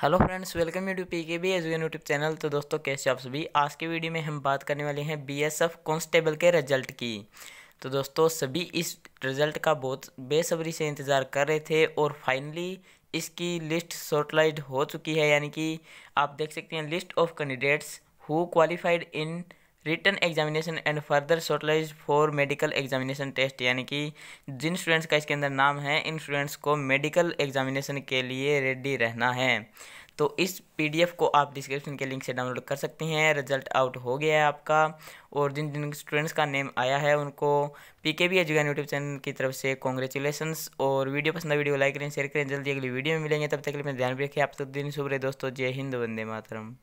hello friends welcome you to P K B edge YouTube channel तो दोस्तों कैसे आप सभी आज के वीडियो में हम बात करने वाले हैं बी एस एफ कॉन्स्टेबल के रिजल्ट की तो दोस्तों सभी इस रिजल्ट का बहुत बेसब्री से इंतज़ार कर रहे थे और फाइनली इसकी लिस्ट शॉर्टलाइज हो चुकी है यानी कि आप देख सकते हैं list of candidates who qualified in written examination and further shortlisted for medical examination test यानी कि जिन स्टूडेंट्स का इसके अंदर नाम है इन स्टूडेंट्स को मेडिकल एग्जामिनेशन के लिए रेडी रहना है तो इस पीडीएफ को आप डिस्क्रिप्शन के लिंक से डाउनलोड कर सकते हैं रिजल्ट आउट हो गया है आपका और जिन जिन स्टूडेंट्स का नेम आया है उनको P K B education YouTube channel की तरफ से कॉन्ग्रेचुलेसन और वीडियो पसंद है वीडियो लाइक करें शेयर करें जल्दी अगली वीडियो में मिलेंगे तब तक के लिए ध्यान भी रखिए आप सब दिन सुबह दोस्तों जय हिंद वंदे मातरम